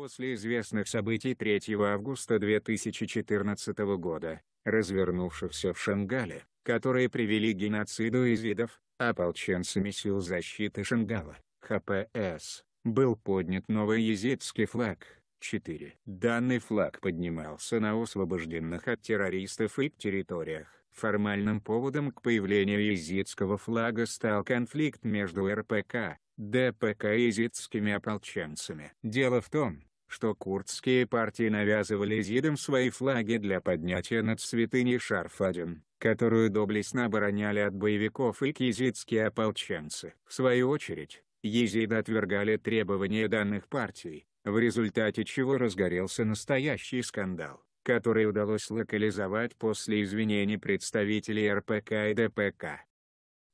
После известных событий 3 августа 2014 года, развернувшихся в Шангале, которые привели к геноциду изидов, а ополченцами сил защиты Шангала, ХПС, был поднят новый езидский флаг. 4. Данный флаг поднимался на освобожденных от террористов и территориях. Формальным поводом к появлению езидского флага стал конфликт между РПК, ДПК и езидскими ополченцами. Дело в том, что курдские партии навязывали езидам свои флаги для поднятия над святыней Шарфадин, которую доблестно обороняли от боевиков и ополченцы. В свою очередь, езиды отвергали требования данных партий, в результате чего разгорелся настоящий скандал, который удалось локализовать после извинений представителей РПК и ДПК.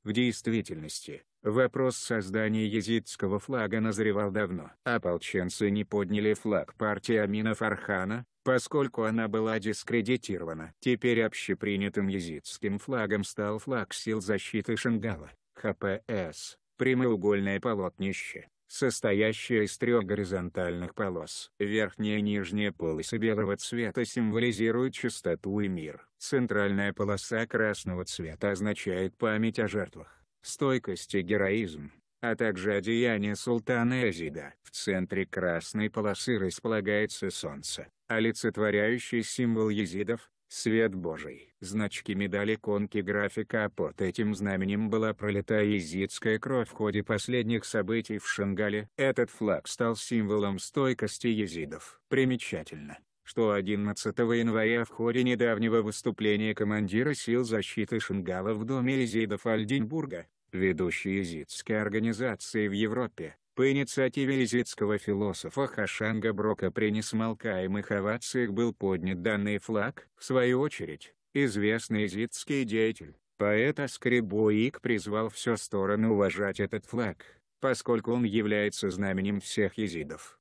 В действительности, вопрос создания езидского флага назревал давно. Ополченцы не подняли флаг партии Амина Фархана, поскольку она была дискредитирована. Теперь общепринятым езидским флагом стал флаг сил защиты Шангала, ХПС, прямоугольное полотнище состоящая из трех горизонтальных полос. Верхняя и нижняя полосы белого цвета символизируют чистоту и мир. Центральная полоса красного цвета означает память о жертвах, стойкость и героизм а также одеяние султана Эзида. В центре красной полосы располагается солнце, олицетворяющий символ езидов, Свет Божий. Значки медали конки графика под этим знаменем была пролита езидская кровь в ходе последних событий в Шангале. Этот флаг стал символом стойкости езидов. Примечательно, что 11 января в ходе недавнего выступления командира сил защиты Шангала в доме езидов Альденбурга, ведущей езидской организации в Европе, по инициативе езидского философа Хашанга Брока при несмолкаемых овациях был поднят данный флаг. В свою очередь, известный езидский деятель, поэт Аскребуик призвал все стороны уважать этот флаг, поскольку он является знаменем всех изидов.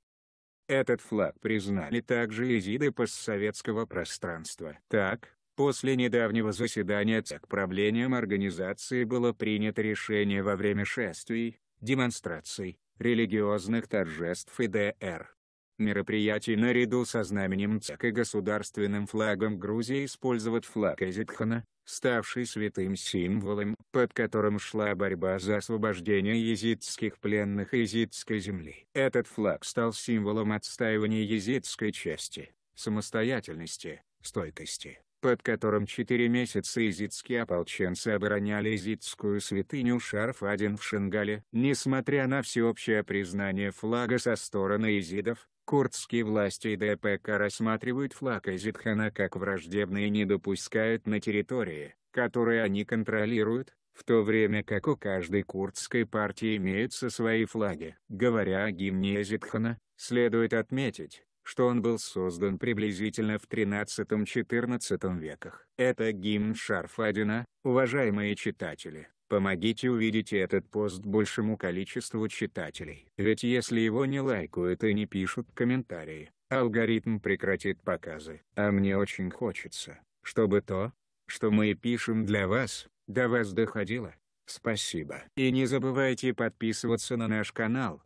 Этот флаг признали также изиды постсоветского пространства. Так, После недавнего заседания ЦК правлением организации было принято решение во время шествий, демонстраций, религиозных торжеств и д.р. Мероприятий наряду со знаменем ЦК и государственным флагом Грузии использовать флаг Эзитхана, ставший святым символом, под которым шла борьба за освобождение езидских пленных и езидской земли. Этот флаг стал символом отстаивания езидской части, самостоятельности, стойкости под которым четыре месяца изидские ополченцы обороняли изидскую святыню Шарф-1 в Шенгале. Несмотря на всеобщее признание флага со стороны изидов, курдские власти и ДПК рассматривают флаг Изидхана как враждебный и не допускают на территории, которые они контролируют, в то время как у каждой курдской партии имеются свои флаги. Говоря о гимне Изидхана, следует отметить, что он был создан приблизительно в XIII-XIV веках. Это гимн Шарфадина, уважаемые читатели. Помогите увидеть этот пост большему количеству читателей. Ведь если его не лайкают и не пишут комментарии, алгоритм прекратит показы. А мне очень хочется, чтобы то, что мы пишем для вас, до вас доходило. Спасибо. И не забывайте подписываться на наш канал,